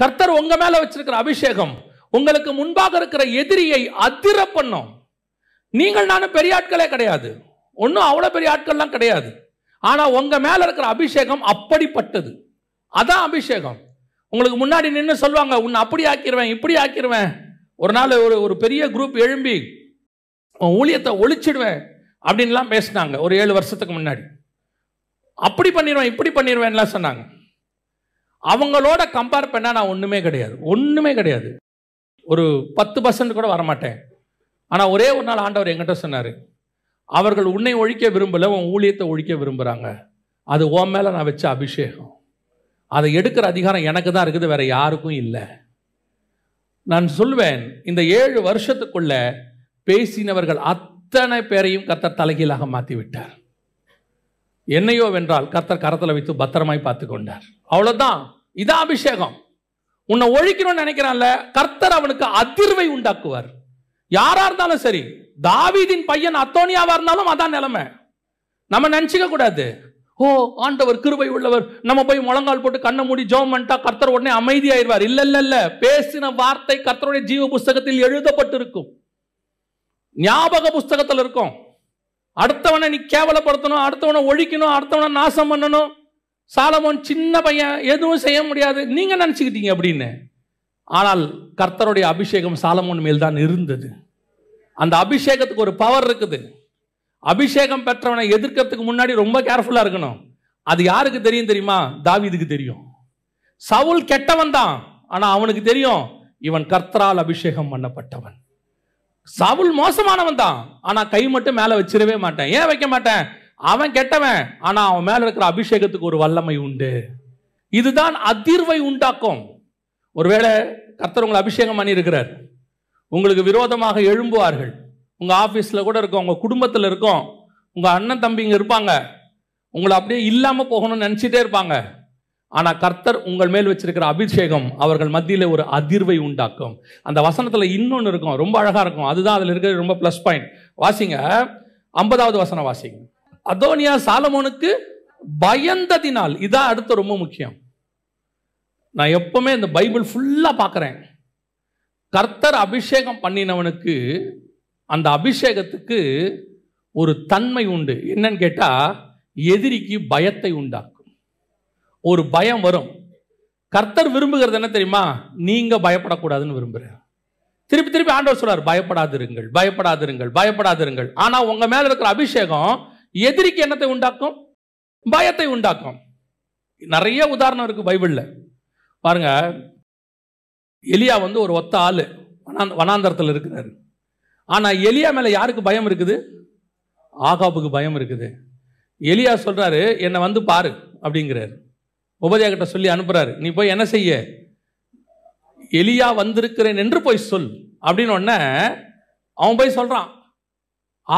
கர்த்தர் உங்க மேல வச்சிருக்கிற அபிஷேகம் உங்களுக்கு முன்பாக இருக்கிற எதிரியை அதிர பண்ணும் நீங்கள் நானும் பெரிய ஆட்களே கிடையாது ஒன்றும் அவ்வளோ பெரிய ஆட்கள்லாம் கிடையாது ஆனால் உங்கள் மேலே இருக்கிற அபிஷேகம் அப்படிப்பட்டது அதான் அபிஷேகம் உங்களுக்கு முன்னாடி நின்று சொல்லுவாங்க உன்னை அப்படி ஆக்கிடுவேன் இப்படி ஆக்கிடுவேன் ஒரு நாள் ஒரு ஒரு பெரிய குரூப் எழும்பி உன் ஊழியத்தை ஒழிச்சிடுவேன் அப்படின்லாம் பேசினாங்க ஒரு ஏழு வருஷத்துக்கு முன்னாடி அப்படி பண்ணிடுவேன் இப்படி பண்ணிடுவேன்லாம் சொன்னாங்க அவங்களோட கம்பேர் பண்ணால் நான் ஒன்றுமே கிடையாது ஒன்றுமே கிடையாது ஒரு பத்து பர்சன்ட் கூட வரமாட்டேன் ஆனால் ஒரே ஒரு நாள் ஆண்டவர் எங்கிட்ட சொன்னார் அவர்கள் உன்னை ஒழிக்க விரும்பலை உன் ஊழியத்தை ஒழிக்க விரும்புகிறாங்க அது உன் மேலே நான் வச்ச அபிஷேகம் அதை எடுக்கிற அதிகாரம் எனக்கு தான் இருக்குது வேறு யாருக்கும் இல்லை நான் சொல்வேன் இந்த ஏழு வருஷத்துக்குள்ள பேசினவர்கள் அத்தனை பேரையும் கத்தர் தலைகீழாக மாற்றி விட்டார் என்னையோ வென்றால் கத்தர் கரத்தில் வைத்து பத்திரமாய் பார்த்து கொண்டார் அவ்வளோதான் இதான் அபிஷேகம் உன்னை ஒழிக்கணும்னு நினைக்கிறான்ல கர்த்தர் அவனுக்கு அதிர்வை உண்டாக்குவார் யாரா இருந்தாலும் சரி தாவீதின் பையன் அத்தோனியாவா இருந்தாலும் அதான் நிலைமை நம்ம நினச்சிக்க கூடாது ஓ ஆண்டவர் கிருபை உள்ளவர் நம்ம போய் முழங்கால் போட்டு கண்ணை மூடி ஜோம் பண்ணிட்டா கர்த்தர் உடனே அமைதியாயிருவார் இல்ல இல்ல இல்ல பேசின வார்த்தை கர்த்தருடைய ஜீவ புஸ்தகத்தில் எழுதப்பட்டிருக்கும் ஞாபக புஸ்தகத்தில் இருக்கும் அடுத்தவனை நீ கேவலப்படுத்தணும் அடுத்தவனை ஒழிக்கணும் அடுத்தவனை நாசம் பண்ணணும் சாலமோன் சின்ன பையன் எதுவும் செய்ய முடியாது நீங்கள் நினச்சிக்கிட்டீங்க அப்படின்னு ஆனால் கர்த்தருடைய அபிஷேகம் சாலமோன் மேல் தான் இருந்தது அந்த அபிஷேகத்துக்கு ஒரு பவர் இருக்குது அபிஷேகம் பெற்றவனை எதிர்க்கிறதுக்கு முன்னாடி ரொம்ப கேர்ஃபுல்லாக இருக்கணும் அது யாருக்கு தெரியும் தெரியுமா தாவிதுக்கு தெரியும் சவுல் கெட்டவன் தான் ஆனால் அவனுக்கு தெரியும் இவன் கர்த்தரால் அபிஷேகம் பண்ணப்பட்டவன் சவுல் மோசமானவன் தான் ஆனால் கை மட்டும் மேலே வச்சிடவே மாட்டேன் ஏன் வைக்க மாட்டேன் அவன் கெட்டவன் ஆனால் அவன் மேலே இருக்கிற அபிஷேகத்துக்கு ஒரு வல்லமை உண்டு இதுதான் அதிர்வை உண்டாக்கும் ஒருவேளை கர்த்தர் உங்களை அபிஷேகம் பண்ணியிருக்கிறார் உங்களுக்கு விரோதமாக எழும்புவார்கள் உங்கள் ஆஃபீஸில் கூட இருக்கும் உங்கள் குடும்பத்தில் இருக்கும் உங்கள் அண்ணன் தம்பிங்க இருப்பாங்க உங்களை அப்படியே இல்லாமல் போகணும்னு நினச்சிட்டே இருப்பாங்க ஆனால் கர்த்தர் உங்கள் மேல் வச்சிருக்கிற அபிஷேகம் அவர்கள் மத்தியில் ஒரு அதிர்வை உண்டாக்கும் அந்த வசனத்தில் இன்னொன்று இருக்கும் ரொம்ப அழகாக இருக்கும் அதுதான் அதில் இருக்கிற ரொம்ப ப்ளஸ் பாயிண்ட் வாசிங்க ஐம்பதாவது வசனம் வாசிங்க அதோனியா சாலமோனுக்கு பயந்ததினால் இதான் அடுத்த ரொம்ப முக்கியம் நான் எப்பவுமே இந்த பைபிள் ஃபுல்லாக பார்க்குறேன் கர்த்தர் அபிஷேகம் பண்ணினவனுக்கு அந்த அபிஷேகத்துக்கு ஒரு தன்மை உண்டு என்னன்னு கேட்டால் எதிரிக்கு பயத்தை உண்டாக்கும் ஒரு பயம் வரும் கர்த்தர் விரும்புகிறது என்ன தெரியுமா நீங்கள் பயப்படக்கூடாதுன்னு விரும்புகிறார் திருப்பி திருப்பி ஆண்டவர் சொல்றார் பயப்படாதிருங்கள் பயப்படாதிருங்கள் பயப்படாதிருங்கள் ஆனால் உங்கள் மேலே இருக்கிற அபிஷேகம் எதிரிக்கு என்னத்தை உண்டாக்கும் பயத்தை உண்டாக்கும் நிறைய உதாரணம் இருக்குது பைபிளில் பாருங்க எலியா வந்து ஒரு ஒத்த ஆள் வனாந்தரத்தில் இருக்கிறாரு ஆனால் எலியா மேலே யாருக்கு பயம் இருக்குது ஆகாபுக்கு பயம் இருக்குது எலியா சொல்கிறாரு என்னை வந்து பாரு அப்படிங்கிறாரு உபதியா சொல்லி அனுப்புகிறாரு நீ போய் என்ன செய்ய எலியா வந்திருக்கிறேன் என்று போய் சொல் அப்படின்னு உடனே அவன் போய் சொல்கிறான்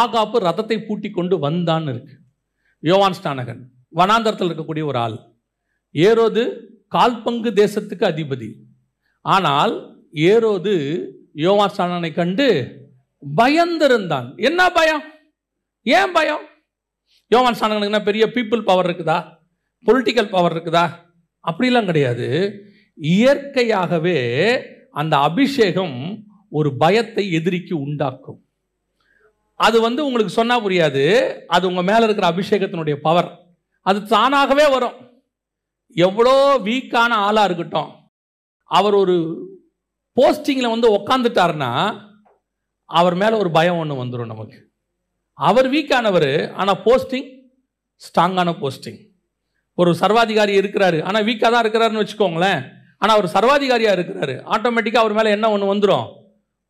ஆகாப்பு ரதத்தை பூட்டி கொண்டு வந்தான்னு இருக்கு யோவான் ஸ்டானகன் வனாந்தரத்தில் இருக்கக்கூடிய ஒரு ஆள் ஏரோது கால்பங்கு தேசத்துக்கு அதிபதி ஆனால் ஏரோது யோவான் ஸ்டானனை கண்டு பயந்திருந்தான் என்ன பயம் ஏன் பயம் யோவான் ஸ்டானகனுக்கு என்ன பெரிய பீப்புள் பவர் இருக்குதா பொலிட்டிக்கல் பவர் இருக்குதா அப்படிலாம் கிடையாது இயற்கையாகவே அந்த அபிஷேகம் ஒரு பயத்தை எதிரிக்கு உண்டாக்கும் அது வந்து உங்களுக்கு சொன்னால் புரியாது அது உங்கள் மேலே இருக்கிற அபிஷேகத்தினுடைய பவர் அது தானாகவே வரும் எவ்வளோ வீக்கான ஆளாக இருக்கட்டும் அவர் ஒரு போஸ்டிங்கில் வந்து உக்காந்துட்டார்னா அவர் மேலே ஒரு பயம் ஒன்று வந்துடும் நமக்கு அவர் வீக்கானவர் ஆனால் போஸ்டிங் ஸ்ட்ராங்கான போஸ்டிங் ஒரு சர்வாதிகாரி இருக்கிறாரு ஆனால் வீக்காக தான் இருக்கிறாருன்னு வச்சுக்கோங்களேன் ஆனால் அவர் சர்வாதிகாரியாக இருக்கிறாரு ஆட்டோமேட்டிக்காக அவர் மேலே என்ன ஒன்று வந்துடும்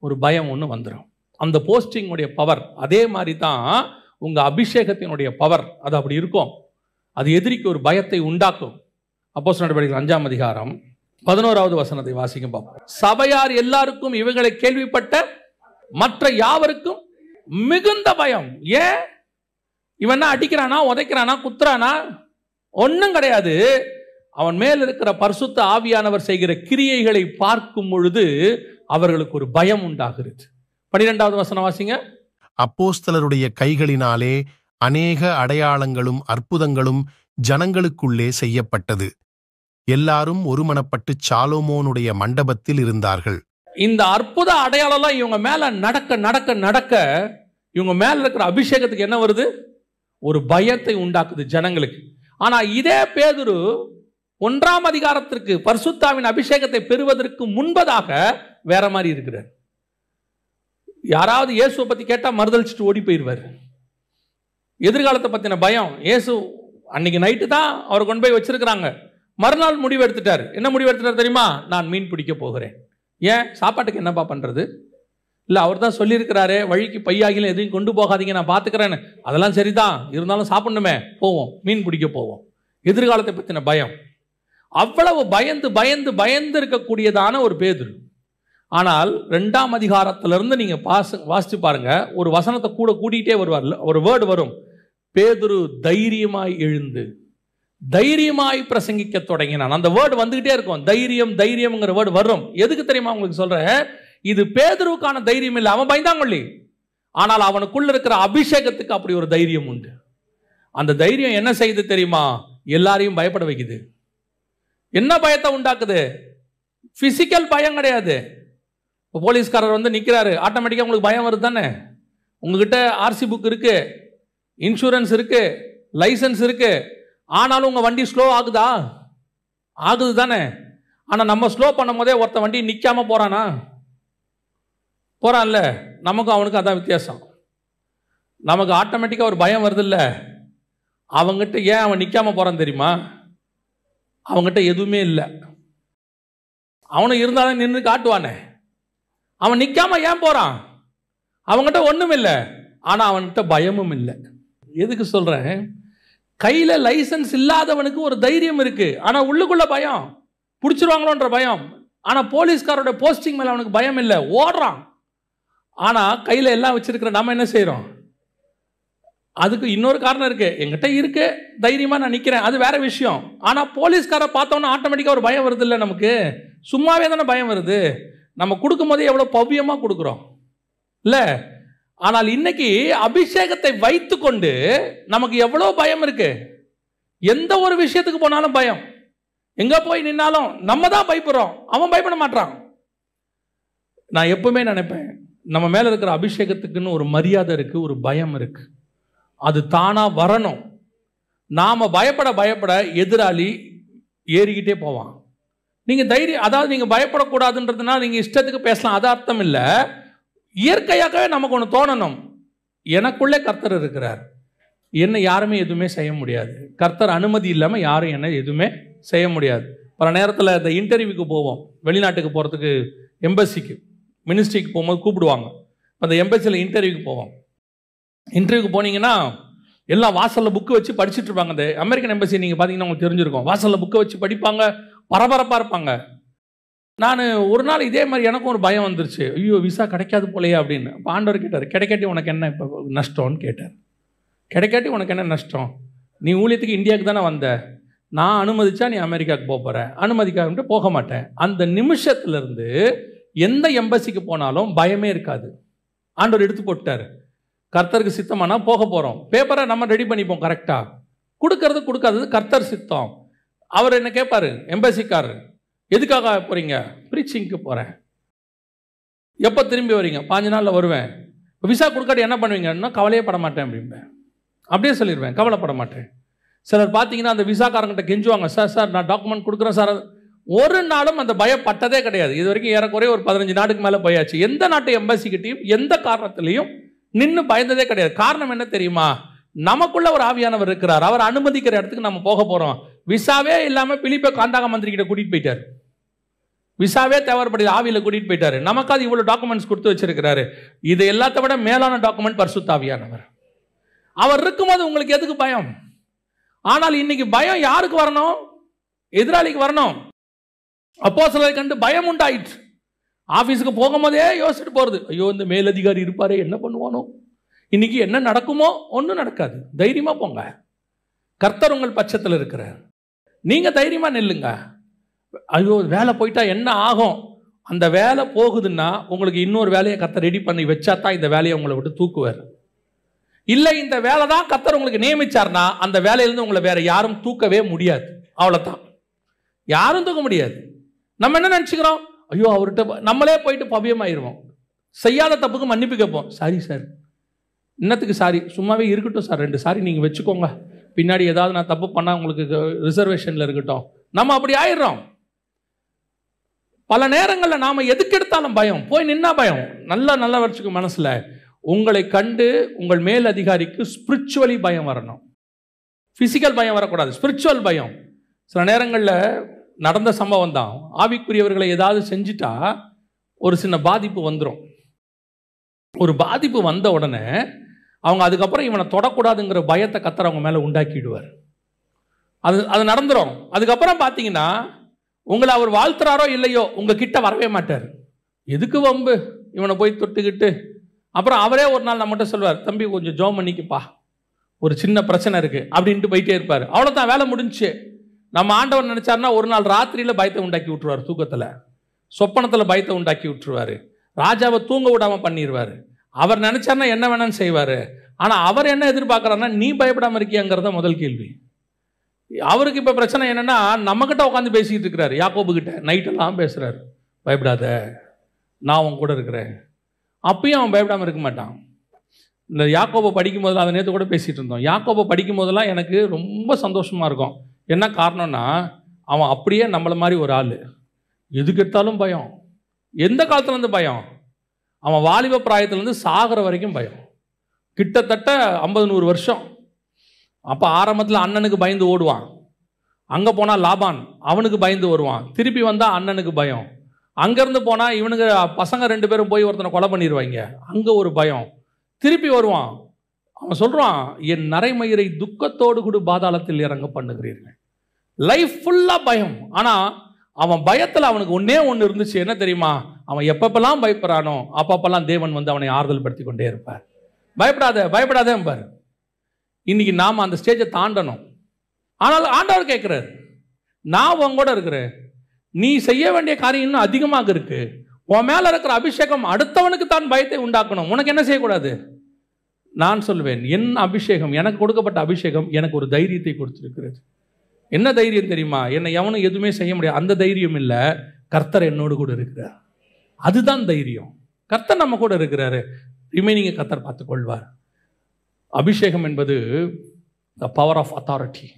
ஒரு பயம் ஒன்று வந்துடும் அந்த போஸ்டிங்குடைய பவர் அதே மாதிரி தான் உங்கள் அபிஷேகத்தினுடைய பவர் அது அப்படி இருக்கும் அது எதிரிக்கு ஒரு பயத்தை உண்டாக்கும் அப்போ நடவடிக்கை அஞ்சாம் அதிகாரம் பதினோராவது வசனத்தை வாசிக்கும் பார்ப்போம் சபையார் எல்லாருக்கும் இவங்களை கேள்விப்பட்ட மற்ற யாவருக்கும் மிகுந்த பயம் ஏன் இவன் அடிக்கிறானா உதைக்கிறானா குத்துறானா ஒன்றும் கிடையாது அவன் மேல் இருக்கிற பரிசுத்த ஆவியானவர் செய்கிற கிரியைகளை பார்க்கும் பொழுது அவர்களுக்கு ஒரு பயம் உண்டாகிறது பனிரெண்டாவது வசனம் வாசிங்க அப்போஸ்தலருடைய கைகளினாலே அநேக அடையாளங்களும் அற்புதங்களும் ஜனங்களுக்குள்ளே செய்யப்பட்டது எல்லாரும் ஒருமனப்பட்டு சாலோமோனுடைய மண்டபத்தில் இருந்தார்கள் இந்த அற்புத அடையாளம்லாம் இவங்க மேல நடக்க நடக்க நடக்க இவங்க மேல இருக்கிற அபிஷேகத்துக்கு என்ன வருது ஒரு பயத்தை உண்டாக்குது ஜனங்களுக்கு ஆனா இதே பேதுரு ஒன்றாம் அதிகாரத்திற்கு பர்சுத்தாவின் அபிஷேகத்தை பெறுவதற்கு முன்பதாக வேற மாதிரி இருக்கிறார் யாராவது இயேசுவை பற்றி கேட்டால் மறுதளிச்சுட்டு ஓடி போயிடுவார் எதிர்காலத்தை பற்றின பயம் இயேசு அன்னைக்கு நைட்டு தான் அவர் கொண்டு போய் வச்சிருக்கிறாங்க மறுநாள் முடிவு எடுத்துட்டார் என்ன முடிவு எடுத்துட்டார் தெரியுமா நான் மீன் பிடிக்க போகிறேன் ஏன் சாப்பாட்டுக்கு என்னப்பா பண்ணுறது இல்லை அவர் தான் சொல்லியிருக்கிறாரு வழிக்கு பையாகிலும் எதையும் கொண்டு போகாதீங்க நான் பார்த்துக்கிறேன்னு அதெல்லாம் சரிதான் இருந்தாலும் சாப்பிடணுமே போவோம் மீன் பிடிக்க போவோம் எதிர்காலத்தை பற்றின பயம் அவ்வளவு பயந்து பயந்து பயந்து இருக்கக்கூடியதான ஒரு பேதுரு ஆனால் ரெண்டாம் அதிகாரத்திலிருந்து நீங்கள் பாச வாசித்து பாருங்கள் ஒரு வசனத்தை கூட கூட்டிகிட்டே வருவார் ஒரு வேர்டு வரும் பேதுரு தைரியமாய் எழுந்து தைரியமாய் பிரசங்கிக்க தொடங்கினான் அந்த வேர்டு வந்துகிட்டே இருக்கும் தைரியம் தைரியம்ங்கிற வேர்டு வரும் எதுக்கு தெரியுமா உங்களுக்கு சொல்கிறேன் இது பேதுருவுக்கான தைரியம் இல்லை அவன் பயந்தாங்கொள்ளி ஆனால் அவனுக்குள்ள இருக்கிற அபிஷேகத்துக்கு அப்படி ஒரு தைரியம் உண்டு அந்த தைரியம் என்ன செய்யுது தெரியுமா எல்லாரையும் பயப்பட வைக்குது என்ன பயத்தை உண்டாக்குது ஃபிசிக்கல் பயம் கிடையாது இப்போ போலீஸ்காரர் வந்து நிற்கிறாரு ஆட்டோமேட்டிக்காக உங்களுக்கு பயம் வருது தானே உங்ககிட்ட ஆர்சி புக் இருக்குது இன்சூரன்ஸ் இருக்குது லைசன்ஸ் இருக்குது ஆனாலும் உங்கள் வண்டி ஸ்லோ ஆகுதா ஆகுது தானே ஆனால் நம்ம ஸ்லோ பண்ணும் போதே ஒருத்த வண்டி நிற்காமல் போகிறானா போகிறான்ல நமக்கும் அவனுக்கும் அதான் வித்தியாசம் நமக்கு ஆட்டோமேட்டிக்காக ஒரு பயம் வருதில்ல அவங்ககிட்ட ஏன் அவன் நிற்காமல் போகிறான் தெரியுமா அவங்ககிட்ட எதுவுமே இல்லை அவனை இருந்தாலும் நின்று காட்டுவானே அவன் நிற்காம ஏன் போகிறான் அவங்ககிட்ட ஒன்றும் இல்லை ஆனால் அவன்கிட்ட பயமும் இல்லை எதுக்கு சொல்கிறேன் கையில் லைசன்ஸ் இல்லாதவனுக்கு ஒரு தைரியம் இருக்குது ஆனால் உள்ளுக்குள்ள பயம் பிடிச்சிருவாங்களோன்ற பயம் ஆனால் போலீஸ்காரோட போஸ்டிங் மேலே அவனுக்கு பயம் இல்லை ஓடுறான் ஆனால் கையில் எல்லாம் வச்சுருக்கிற நம்ம என்ன செய்கிறோம் அதுக்கு இன்னொரு காரணம் இருக்குது எங்கிட்ட இருக்கு தைரியமாக நான் நிற்கிறேன் அது வேற விஷயம் ஆனால் போலீஸ்காரை பார்த்தோன்னே ஆட்டோமேட்டிக்காக ஒரு பயம் வருது இல்லை நமக்கு சும்மாவே தானே பயம் வருது நம்ம கொடுக்கும் போதே எவ்வளோ பவ்யமாக கொடுக்குறோம் இல்லை ஆனால் இன்னைக்கு அபிஷேகத்தை வைத்து கொண்டு நமக்கு எவ்வளோ பயம் இருக்கு எந்த ஒரு விஷயத்துக்கு போனாலும் பயம் எங்கே போய் நின்னாலும் நம்ம தான் பயப்படுறோம் அவன் பயப்பட மாட்டான் நான் எப்பவுமே நினைப்பேன் நம்ம மேலே இருக்கிற அபிஷேகத்துக்குன்னு ஒரு மரியாதை இருக்குது ஒரு பயம் இருக்குது அது தானாக வரணும் நாம் பயப்பட பயப்பட எதிராளி ஏறிக்கிட்டே போவான் நீங்கள் தைரியம் அதாவது நீங்கள் பயப்படக்கூடாதுன்றதுனா நீங்கள் இஷ்டத்துக்கு பேசலாம் அது அர்த்தம் இல்லை இயற்கையாகவே நமக்கு ஒன்று தோணணும் எனக்குள்ளே கர்த்தர் இருக்கிறார் என்ன யாருமே எதுவுமே செய்ய முடியாது கர்த்தர் அனுமதி இல்லாமல் யாரும் என்ன எதுவுமே செய்ய முடியாது பல நேரத்தில் இந்த இன்டர்வியூக்கு போவோம் வெளிநாட்டுக்கு போகிறதுக்கு எம்பசிக்கு மினிஸ்ட்ரிக்கு போகும்போது கூப்பிடுவாங்க இப்போ அந்த எம்பசியில் இன்டர்வியூக்கு போவோம் இன்டர்வியூக்கு போனீங்கன்னா எல்லாம் வாசலில் புக்கு வச்சு படிச்சுட்டு இருப்பாங்க அந்த அமெரிக்கன் எம்பசி நீங்கள் பார்த்தீங்கன்னா உங்களுக்கு தெரிஞ்சிருக்கும் வாசலில் புக்கை வச்சு படிப்பாங்க பரபரப்பாக இருப்பாங்க நான் ஒரு நாள் இதே மாதிரி எனக்கும் ஒரு பயம் வந்துருச்சு ஐயோ விசா கிடைக்காது போலையே அப்படின்னு பாண்டவர் கேட்டார் கிடைக்காட்டி உனக்கு என்ன இப்போ நஷ்டம்னு கேட்டார் கிடைக்காட்டி உனக்கு என்ன நஷ்டம் நீ ஊழியத்துக்கு இந்தியாவுக்கு தானே வந்த நான் அனுமதிச்சா நீ அமெரிக்காவுக்கு போக போகிற அனுமதிக்காகட்டு போக மாட்டேன் அந்த நிமிஷத்துலேருந்து எந்த எம்பசிக்கு போனாலும் பயமே இருக்காது ஆண்டவர் எடுத்து போட்டார் கர்த்தருக்கு சித்தமானா போக போகிறோம் பேப்பரை நம்ம ரெடி பண்ணிப்போம் கரெக்டாக கொடுக்கறது கொடுக்காதது கர்த்தர் சித்தம் அவர் என்ன கேட்பாரு எம்பசிக்காரர் எதுக்காக போகிறீங்க ப்ரீச்சிங்க்கு போகிறேன் எப்போ திரும்பி வரீங்க பாஞ்சு நாளில் வருவேன் விசா கொடுக்காட்டி என்ன பண்ணுவீங்கன்னா கவலையே பட மாட்டேன் அப்படிம்பேன் அப்படியே சொல்லிடுவேன் கவலைப்பட மாட்டேன் சிலர் பார்த்தீங்கன்னா அந்த விசாக்காரங்கிட்ட கெஞ்சுவாங்க சார் சார் நான் டாக்குமெண்ட் கொடுக்குறேன் சார் ஒரு நாளும் அந்த பயப்பட்டதே கிடையாது இது வரைக்கும் ஏறக்குறைய ஒரு பதினஞ்சு நாட்டுக்கு மேலே போயாச்சு எந்த நாட்டு எம்பசிக்கிட்டையும் எந்த காரணத்துலையும் நின்று பயந்ததே கிடையாது காரணம் என்ன தெரியுமா நமக்குள்ள ஒரு ஆவியானவர் இருக்கிறார் அவர் அனுமதிக்கிற இடத்துக்கு நம்ம போக போகிறோம் விசாவே இல்லாமல் பிலிப்பை காந்தாக மந்திரி கிட்ட கூட்டிகிட்டு போயிட்டார் விசாவே தேவைப்படுது ஆவியில் கூட்டிகிட்டு போயிட்டாரு நமக்காது இவ்வளோ டாக்குமெண்ட்ஸ் கொடுத்து வச்சிருக்கிறாரு இது எல்லாத்த விட மேலான டாக்குமெண்ட் பர்சுத்தாவியானவர் அவர் இருக்கும்போது உங்களுக்கு எதுக்கு பயம் ஆனால் இன்னைக்கு பயம் யாருக்கு வரணும் எதிராளிக்கு வரணும் அப்போ சிலரை கண்டு பயம் உண்டாயிற்று ஆஃபீஸுக்கு போகும்போதே யோசிச்சுட்டு போகிறது ஐயோ இந்த மேலதிகாரி இருப்பாரே என்ன பண்ணுவானோ இன்னைக்கு என்ன நடக்குமோ ஒன்றும் நடக்காது தைரியமாக போங்க கர்த்தர் உங்கள் பட்சத்தில் இருக்கிறார் நீங்கள் தைரியமாக நில்லுங்க ஐயோ வேலை போயிட்டா என்ன ஆகும் அந்த வேலை போகுதுன்னா உங்களுக்கு இன்னொரு வேலையை கத்த ரெடி பண்ணி வச்சா தான் இந்த வேலையை உங்களை விட்டு தூக்குவார் இல்லை இந்த வேலை தான் கத்தர் உங்களுக்கு நியமிச்சார்னா அந்த வேலையிலேருந்து உங்களை வேற யாரும் தூக்கவே முடியாது அவ்வளோதான் யாரும் தூக்க முடியாது நம்ம என்ன நினச்சிக்கிறோம் ஐயோ அவர்கிட்ட நம்மளே போயிட்டு பவியமாயிருவோம் செய்யாத தப்புக்கு மன்னிப்பு கேட்போம் சாரி சார் இன்னத்துக்கு சாரி சும்மாவே இருக்கட்டும் சார் ரெண்டு சாரி நீங்கள் வச்சுக்கோங்க பின்னாடி ஏதாவது நான் தப்பு பண்ணால் உங்களுக்கு ரிசர்வேஷனில் இருக்கட்டும் நம்ம அப்படி ஆயிடுறோம் பல நேரங்களில் நாம் எதுக்கு எடுத்தாலும் பயம் போய் நின்னா பயம் நல்லா நல்லா வச்சுக்கும் மனசில் உங்களை கண்டு உங்கள் மேல் அதிகாரிக்கு ஸ்பிரிச்சுவலி பயம் வரணும் ஃபிசிக்கல் பயம் வரக்கூடாது ஸ்பிரிச்சுவல் பயம் சில நேரங்களில் நடந்த சம்பவம் தான் ஆவிக்குரியவர்களை ஏதாவது செஞ்சிட்டா ஒரு சின்ன பாதிப்பு வந்துடும் ஒரு பாதிப்பு வந்த உடனே அவங்க அதுக்கப்புறம் இவனை தொடக்கூடாதுங்கிற பயத்தை கத்தர் அவங்க மேலே உண்டாக்கிடுவார் அது அது நடந்துடும் அதுக்கப்புறம் பார்த்தீங்கன்னா உங்களை அவர் வாழ்த்துறாரோ இல்லையோ உங்கள் கிட்ட வரவே மாட்டார் எதுக்கு வம்பு இவனை போய் தொட்டுக்கிட்டு அப்புறம் அவரே ஒரு நாள் நம்மகிட்ட சொல்வார் தம்பி கொஞ்சம் ஜோம் பண்ணிக்குப்பா ஒரு சின்ன பிரச்சனை இருக்குது அப்படின்ட்டு போயிட்டே இருப்பார் அவ்வளோதான் வேலை முடிஞ்சு நம்ம ஆண்டவர் நினச்சாருன்னா ஒரு நாள் ராத்திரியில் பயத்தை உண்டாக்கி விட்டுருவார் தூக்கத்தில் சொப்பனத்தில் பயத்தை உண்டாக்கி விட்டுருவார் ராஜாவை தூங்க விடாமல் பண்ணிடுவார் அவர் நினச்சார்னா என்ன வேணாலும் செய்வார் ஆனால் அவர் என்ன எதிர்பார்க்குறாருன்னா நீ பயப்படாமல் இருக்கியாங்கிறத முதல் கேள்வி அவருக்கு இப்போ பிரச்சனை என்னென்னா நம்மக்கிட்ட உட்காந்து பேசிக்கிட்டு இருக்கிறாரு யாக்கோபுக்கிட்ட நைட்டெல்லாம் பேசுகிறாரு பயப்படாத நான் உன் கூட இருக்கிறேன் அப்பயும் அவன் பயப்படாமல் இருக்க மாட்டான் இந்த யாக்கோபை படிக்கும் போதெல்லாம் அதை நேற்று கூட பேசிகிட்டு இருந்தோம் யாக்கோபை படிக்கும் போதெல்லாம் எனக்கு ரொம்ப சந்தோஷமாக இருக்கும் என்ன காரணம்னா அவன் அப்படியே நம்மளை மாதிரி ஒரு ஆள் எதுக்கு எடுத்தாலும் பயம் எந்த காலத்துலேருந்து பயம் அவன் வாலிப பிராயத்துலேருந்து சாகிற வரைக்கும் பயம் கிட்டத்தட்ட ஐம்பது நூறு வருஷம் அப்போ ஆரம்பத்தில் அண்ணனுக்கு பயந்து ஓடுவான் அங்கே போனால் லாபான் அவனுக்கு பயந்து வருவான் திருப்பி வந்தால் அண்ணனுக்கு பயம் அங்கேருந்து போனால் இவனுக்கு பசங்க ரெண்டு பேரும் போய் ஒருத்தனை கொலை பண்ணிடுவாங்க அங்கே ஒரு பயம் திருப்பி வருவான் அவன் சொல்கிறான் என் நரைமயிரை துக்கத்தோடு கூட பாதாளத்தில் இறங்க பண்ணுகிறீர்கள் லைஃப் ஃபுல்லாக பயம் ஆனால் அவன் பயத்தில் அவனுக்கு ஒன்றே ஒன்று இருந்துச்சு என்ன தெரியுமா அவன் எப்பப்பெல்லாம் பயப்படுறானோ அப்பப்பெல்லாம் தேவன் வந்து அவனை ஆறுதல் படுத்தி கொண்டே இருப்பார் பயப்படாத பயப்படாத பாரு இன்னைக்கு நாம் அந்த ஸ்டேஜை தாண்டணும் ஆனால் ஆண்டவர் கேட்குறாரு நான் உன் கூட இருக்கிறேன் நீ செய்ய வேண்டிய காரியம் இன்னும் அதிகமாக இருக்கு உன் மேலே இருக்கிற அபிஷேகம் அடுத்தவனுக்கு தான் பயத்தை உண்டாக்கணும் உனக்கு என்ன செய்யக்கூடாது நான் சொல்வேன் என் அபிஷேகம் எனக்கு கொடுக்கப்பட்ட அபிஷேகம் எனக்கு ஒரு தைரியத்தை கொடுத்துருக்கிறது என்ன தைரியம் தெரியுமா என்னை எவனும் எதுவுமே செய்ய முடியாது அந்த தைரியம் இல்லை கர்த்தர் என்னோடு கூட இருக்கிறார் அதுதான் தைரியம் கர்த்தர் நம்ம கூட இருக்கிறாரு ரிமைனிங்கை கர்த்தர் பார்த்துக்கொள்வார் அபிஷேகம் என்பது த பவர் ஆஃப் அத்தாரிட்டி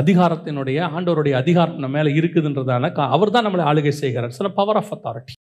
அதிகாரத்தினுடைய ஆண்டவருடைய அதிகாரம் நம்ம மேலே இருக்குதுன்றதான அவர் தான் நம்மளை ஆளுகை செய்கிறார் சில பவர் ஆஃப் அத்தாரிட்டி